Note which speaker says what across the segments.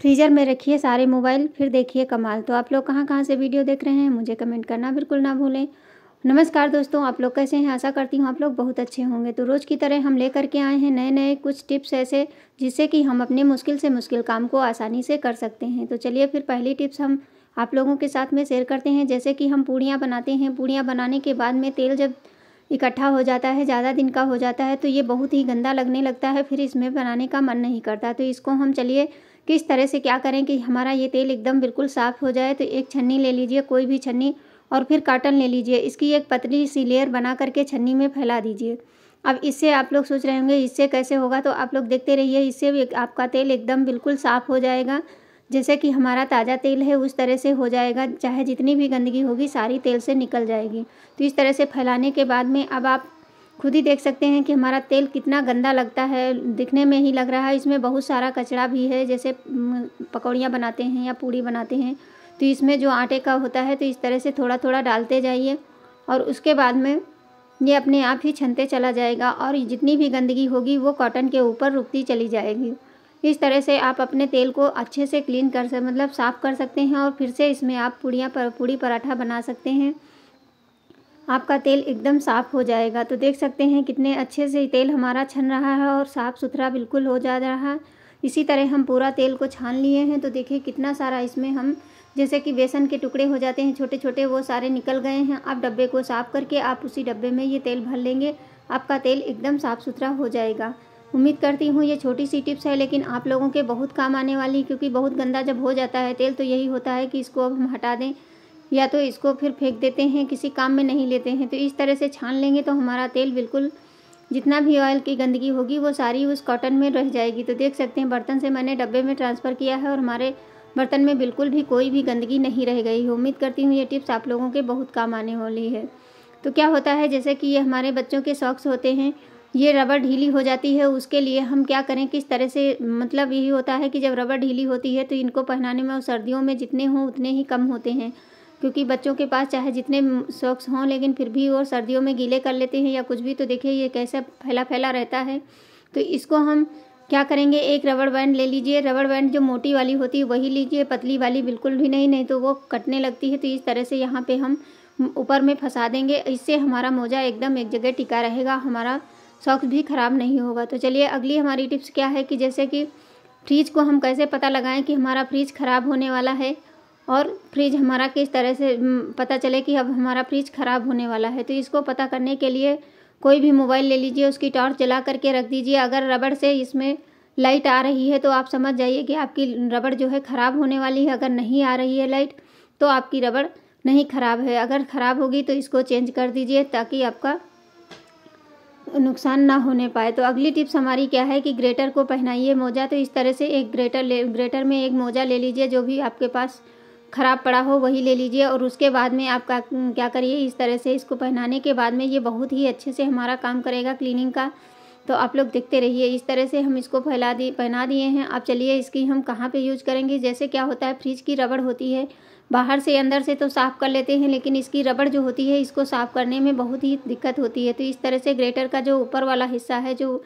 Speaker 1: freezer में रखिए सारे मोबाइल फिर देखिए कमाल तो आप लोग कहाँ कहाँ से वीडियो देख रहे हैं मुझे कमेंट करना बिल्कुल ना भूलें नमस्कार दोस्तों आप लोग कैसे हैं आशा करती हूँ आप लोग बहुत अच्छे होंगे तो रोज़ की तरह हम लेकर के आए हैं नए नए कुछ टिप्स ऐसे जिससे कि हम अपने मुश्किल से मुश्किल काम को आसानी से कर सकते हैं तो चलिए फिर पहली टिप्स हम आप लोगों के साथ में शेयर करते हैं जैसे कि हम पूड़ियाँ बनाते हैं पूड़ियाँ बनाने के बाद में तेल जब इकट्ठा हो जाता है ज़्यादा दिन का हो जाता है तो ये बहुत ही गंदा लगने लगता है फिर इसमें बनाने का मन नहीं करता तो इसको हम चलिए किस तरह से क्या करें कि हमारा ये तेल एकदम बिल्कुल साफ़ हो जाए तो एक छन्नी ले लीजिए कोई भी छन्नी और फिर काटन ले लीजिए इसकी एक पतली सी लेयर बना करके छन्नी में फैला दीजिए अब इससे आप लोग सोच रहे होंगे इससे कैसे होगा तो आप लोग देखते रहिए इससे भी आपका तेल एकदम बिल्कुल साफ़ हो जाएगा जैसे कि हमारा ताज़ा तेल है उस तरह से हो जाएगा चाहे जितनी भी गंदगी होगी सारी तेल से निकल जाएगी तो इस तरह से फैलाने के बाद में अब आप खुद ही देख सकते हैं कि हमारा तेल कितना गंदा लगता है दिखने में ही लग रहा है इसमें बहुत सारा कचरा भी है जैसे पकौड़ियाँ बनाते हैं या पूड़ी बनाते हैं तो इसमें जो आटे का होता है तो इस तरह से थोड़ा थोड़ा डालते जाइए और उसके बाद में ये अपने आप ही छनते चला जाएगा और जितनी भी गंदगी होगी वो कॉटन के ऊपर रुकती चली जाएगी इस तरह से आप अपने तेल को अच्छे से क्लीन कर मतलब साफ़ कर सकते हैं और फिर से इसमें आप पूड़ियाँ पर पूड़ी पराठा बना सकते हैं आपका तेल एकदम साफ़ हो जाएगा तो देख सकते हैं कितने अच्छे से तेल हमारा छन रहा है और साफ़ सुथरा बिल्कुल हो जा रहा है इसी तरह हम पूरा तेल को छान लिए हैं तो देखिए कितना सारा इसमें हम जैसे कि बेसन के टुकड़े हो जाते हैं छोटे छोटे वो सारे निकल गए हैं आप डब्बे को साफ़ करके आप उसी डब्बे में ये तेल भर लेंगे आपका तेल एकदम साफ़ सुथरा हो जाएगा उम्मीद करती हूँ ये छोटी सी टिप्स है लेकिन आप लोगों के बहुत काम आने वाली क्योंकि बहुत गंदा जब हो जाता है तेल तो यही होता है कि इसको अब हम हटा दें या तो इसको फिर फेंक देते हैं किसी काम में नहीं लेते हैं तो इस तरह से छान लेंगे तो हमारा तेल बिल्कुल जितना भी ऑयल की गंदगी होगी वो सारी उस कॉटन में रह जाएगी तो देख सकते हैं बर्तन से मैंने डब्बे में ट्रांसफ़र किया है और हमारे बर्तन में बिल्कुल भी कोई भी गंदगी नहीं रह गई है उम्मीद करती हूँ ये टिप्स आप लोगों के बहुत काम आने वाली है तो क्या होता है जैसे कि ये हमारे बच्चों के सॉक्स होते हैं ये रबर ढीली हो जाती है उसके लिए हम क्या करें किस तरह से मतलब यही होता है कि जब रबर ढीली होती है तो इनको पहनाने में और सर्दियों में जितने हों उतने ही कम होते हैं क्योंकि बच्चों के पास चाहे जितने सॉक्स हों लेकिन फिर भी वो सर्दियों में गीले कर लेते हैं या कुछ भी तो देखिए ये कैसा फैला फैला रहता है तो इसको हम क्या करेंगे एक रबड़ बैंड ले लीजिए रबड़ बैंड जो मोटी वाली होती है वही लीजिए पतली वाली बिल्कुल भी नहीं नहीं तो वो कटने लगती है तो इस तरह से यहाँ पे हम ऊपर में फंसा देंगे इससे हमारा मोजा एकदम एक जगह टिका रहेगा हमारा सॉक्स भी ख़राब नहीं होगा तो चलिए अगली हमारी टिप्स क्या है कि जैसे कि फ्रिज को हम कैसे पता लगाएं कि हमारा फ्रिज ख़राब होने वाला है और फ्रिज हमारा किस तरह से हम्म, पता चले कि अब हमारा फ्रिज ख़राब होने वाला है तो इसको पता करने के लिए कोई भी मोबाइल ले लीजिए उसकी टॉर्च जला करके रख दीजिए अगर रबड़ से इसमें लाइट आ रही है तो आप समझ जाइए कि आपकी रबड़ जो है ख़राब होने वाली है अगर नहीं आ रही है लाइट तो आपकी रबड़ नहीं ख़राब है अगर ख़राब होगी तो इसको चेंज कर दीजिए ताकि आपका नुकसान ना होने पाए तो अगली टिप्स हमारी क्या है कि ग्रेटर को पहनाइए मोजा तो इस तरह से एक ग्रेटर ले ग्रेटर में एक मोजा ले लीजिए जो भी आपके पास ख़राब पड़ा हो वही ले लीजिए और उसके बाद में आप क्या करिए इस तरह से इसको पहनाने के बाद में ये बहुत ही अच्छे से हमारा काम करेगा क्लीनिंग का तो आप लोग देखते रहिए इस तरह से हम इसको फैला दिए पहना दिए हैं अब चलिए इसकी हम कहाँ पे यूज करेंगे जैसे क्या होता है फ्रिज की रबड़ होती है बाहर से अंदर से तो साफ़ कर लेते हैं लेकिन इसकी रबड़ जो होती है इसको साफ़ करने में बहुत ही दिक्कत होती है तो इस तरह से ग्रेटर का जो ऊपर वाला हिस्सा है जो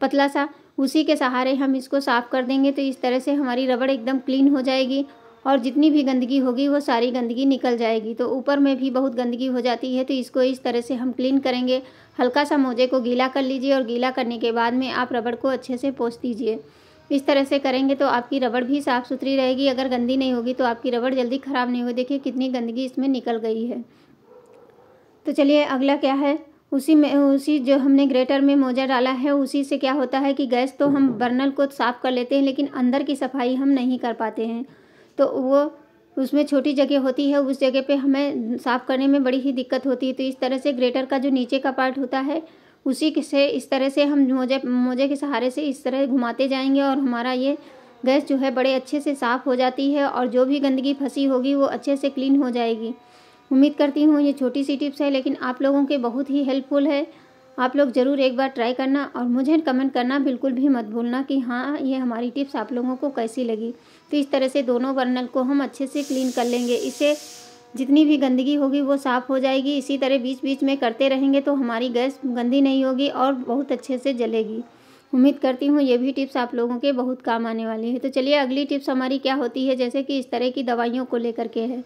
Speaker 1: पतला सा उसी के सहारे हम इसको साफ़ कर देंगे तो इस तरह से हमारी रबड़ एकदम क्लीन हो जाएगी और जितनी भी गंदगी होगी वो सारी गंदगी निकल जाएगी तो ऊपर में भी बहुत गंदगी हो जाती है तो इसको इस तरह से हम क्लीन करेंगे हल्का सा मोजे को गीला कर लीजिए और गीला करने के बाद में आप रबड़ को अच्छे से पोस दीजिए इस तरह से करेंगे तो आपकी रबड़ भी साफ़ सुथरी रहेगी अगर गंदी नहीं होगी तो आपकी रबड़ जल्दी ख़राब नहीं होगी देखिए कितनी गंदगी इसमें निकल गई है तो चलिए अगला क्या है उसी में उसी जो हमने ग्रेटर में मोजा डाला है उसी से क्या होता है कि गैस तो हम बर्नल को साफ़ कर लेते हैं लेकिन अंदर की सफाई हम नहीं कर पाते हैं तो वो उसमें छोटी जगह होती है उस जगह पे हमें साफ़ करने में बड़ी ही दिक्कत होती है तो इस तरह से ग्रेटर का जो नीचे का पार्ट होता है उसी से इस तरह से हम मोजे मोजे के सहारे से इस तरह घुमाते जाएंगे और हमारा ये गैस जो है बड़े अच्छे से साफ़ हो जाती है और जो भी गंदगी फंसी होगी वो अच्छे से क्लीन हो जाएगी उम्मीद करती हूँ ये छोटी सी टिप्स है लेकिन आप लोगों के बहुत ही हेल्पफुल है आप लोग ज़रूर एक बार ट्राई करना और मुझे कमेंट करना बिल्कुल भी मत भूलना कि हाँ ये हमारी टिप्स आप लोगों को कैसी लगी तो इस तरह से दोनों बर्नल को हम अच्छे से क्लीन कर लेंगे इसे जितनी भी गंदगी होगी वो साफ़ हो जाएगी इसी तरह बीच बीच में करते रहेंगे तो हमारी गैस गंदी नहीं होगी और बहुत अच्छे से जलेगी उम्मीद करती हूँ ये भी टिप्स आप लोगों के बहुत काम आने वाली है तो चलिए अगली टिप्स हमारी क्या होती है जैसे कि इस तरह की दवाइयों को लेकर के है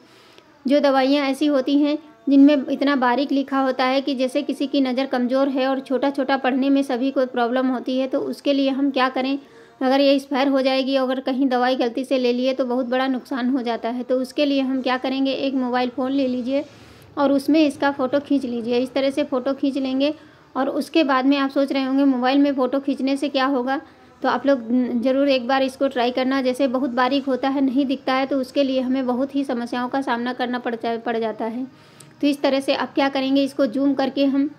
Speaker 1: जो दवाइयाँ ऐसी होती हैं जिनमें इतना बारीक लिखा होता है कि जैसे किसी की नज़र कमज़ोर है और छोटा छोटा पढ़ने में सभी को प्रॉब्लम होती है तो उसके लिए हम क्या करें अगर ये एक्सपायर हो जाएगी अगर कहीं दवाई गलती से ले लिए तो बहुत बड़ा नुकसान हो जाता है तो उसके लिए हम क्या करेंगे एक मोबाइल फ़ोन ले लीजिए और उसमें इसका फ़ोटो खींच लीजिए इस तरह से फ़ोटो खींच लेंगे और उसके बाद में आप सोच रहे होंगे मोबाइल में फ़ोटो खींचने से क्या होगा तो आप लोग ज़रूर एक बार इसको ट्राई करना जैसे बहुत बारीक होता है नहीं दिखता है तो उसके लिए हमें बहुत ही समस्याओं का सामना करना पड़ पड़ जाता है तो इस तरह से आप क्या करेंगे इसको जूम करके हम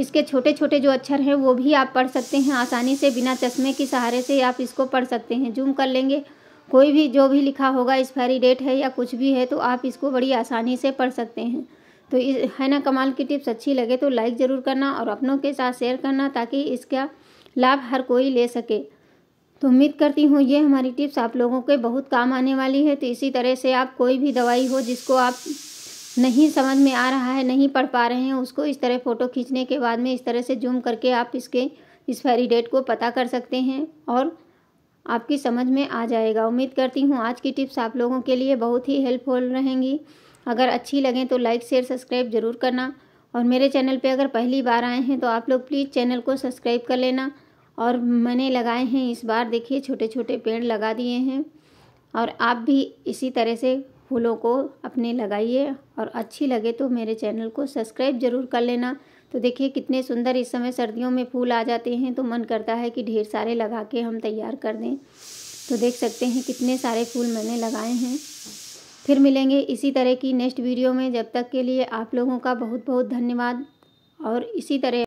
Speaker 1: इसके छोटे छोटे जो अक्षर हैं वो भी आप पढ़ सकते हैं आसानी से बिना चश्मे के सहारे से आप इसको पढ़ सकते हैं जूम कर लेंगे कोई भी जो भी लिखा होगा एक्सपायरी डेट है या कुछ भी है तो आप इसको बड़ी आसानी से पढ़ सकते हैं तो इस है ना कमाल की टिप्स अच्छी लगे तो लाइक ज़रूर करना और अपनों के साथ शेयर करना ताकि इसका लाभ हर कोई ले सके तो उम्मीद करती हूँ ये हमारी टिप्स आप लोगों के बहुत काम आने वाली है तो इसी तरह से आप कोई भी दवाई हो जिसको आप नहीं समझ में आ रहा है नहीं पढ़ पा रहे हैं उसको इस तरह फ़ोटो खींचने के बाद में इस तरह से जूम करके आप इसके इस डेट को पता कर सकते हैं और आपकी समझ में आ जाएगा उम्मीद करती हूँ आज की टिप्स आप लोगों के लिए बहुत ही हेल्पफुल रहेंगी अगर अच्छी लगें तो लाइक शेयर सब्सक्राइब ज़रूर करना और मेरे चैनल पर अगर पहली बार आए हैं तो आप लोग प्लीज़ चैनल को सब्सक्राइब कर लेना और मैंने लगाए हैं इस बार देखिए छोटे छोटे पेड़ लगा दिए हैं और आप भी इसी तरह से फूलों को अपने लगाइए और अच्छी लगे तो मेरे चैनल को सब्सक्राइब ज़रूर कर लेना तो देखिए कितने सुंदर इस समय सर्दियों में फूल आ जाते हैं तो मन करता है कि ढेर सारे लगा के हम तैयार कर दें तो देख सकते हैं कितने सारे फूल मैंने लगाए हैं फिर मिलेंगे इसी तरह की नेक्स्ट वीडियो में जब तक के लिए आप लोगों का बहुत बहुत धन्यवाद और इसी तरह